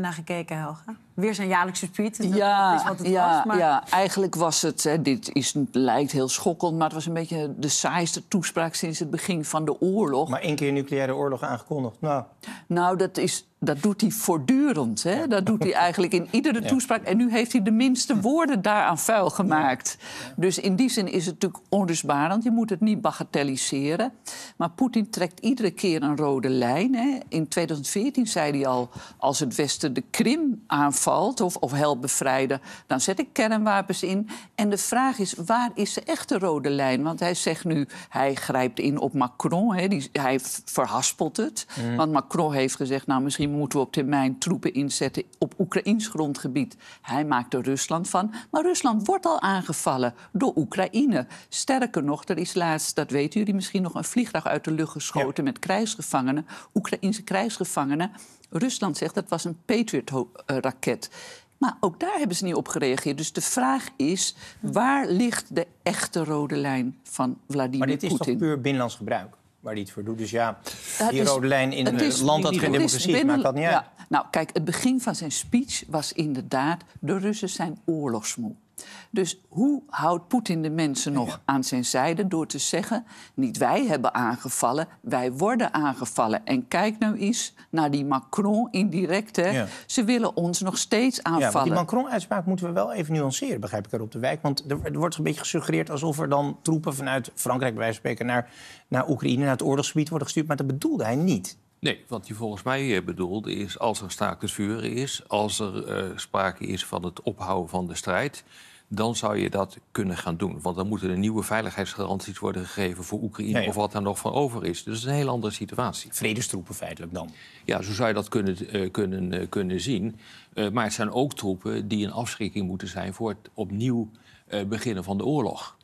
naar gekeken, Helga? Weer zijn jaarlijkse tweet. ja, is wat het ja, was, maar... ja, eigenlijk was het... Hè, dit is, lijkt heel schokkend, maar het was een beetje de saaiste toespraak... sinds het begin van de oorlog. Maar één keer nucleaire oorlog aangekondigd. Nou, nou dat is dat doet hij voortdurend. Hè? Dat doet hij eigenlijk in iedere toespraak. En nu heeft hij de minste hm. woorden daaraan vuil gemaakt. Dus in die zin is het natuurlijk onrustbarend. Je moet het niet bagatelliseren. Maar Poetin trekt iedere keer een rode lijn. Hè? In 2014 zei hij al... als het Westen de Krim aanvalt of, of helpt bevrijden... dan zet ik kernwapens in. En de vraag is, waar is de echte rode lijn? Want hij zegt nu, hij grijpt in op Macron. Hè? Die, hij verhaspelt het. Hm. Want Macron heeft gezegd, nou misschien moeten we op termijn troepen inzetten op Oekraïns grondgebied. Hij maakt er Rusland van. Maar Rusland wordt al aangevallen door Oekraïne. Sterker nog, er is laatst, dat weten jullie misschien nog, een vliegtuig uit de lucht geschoten met krijgsgevangenen, Oekraïnse krijgsgevangenen. Rusland zegt dat was een Patriot-raket. Eh, maar ook daar hebben ze niet op gereageerd. Dus de vraag is, hm. waar ligt de echte rode lijn van Vladimir Poetin? Maar dit is toch puur binnenlands gebruik? waar die het voor doet. Dus ja, die rode lijn in een land dat geen democratie is, maakt dat niet uit. Ja. Nou, kijk, het begin van zijn speech was inderdaad... de Russen zijn oorlogsmoe. Dus hoe houdt Poetin de mensen nog aan zijn zijde door te zeggen: niet wij hebben aangevallen, wij worden aangevallen. En kijk nou eens naar die Macron indirect. Hè. Ze willen ons nog steeds aanvallen. Ja, die Macron-uitspraak moeten we wel even nuanceren, begrijp ik er op de wijk. Want er wordt een beetje gesuggereerd alsof er dan troepen vanuit Frankrijk, bij wijze van spreken, naar, naar Oekraïne, naar het oorlogsgebied worden gestuurd. Maar dat bedoelde hij niet. Nee, wat je volgens mij eh, bedoelde is als er staakt het vuren is, als er eh, sprake is van het ophouden van de strijd, dan zou je dat kunnen gaan doen. Want dan moeten er nieuwe veiligheidsgaranties worden gegeven voor Oekraïne of wat daar nog van over is. Dus dat is een heel andere situatie. Vredestroepen feitelijk dan? Ja, zo zou je dat kunnen, eh, kunnen, kunnen zien. maar het zijn ook troepen die een afschrikking moeten zijn voor het opnieuw beginnen van de oorlog.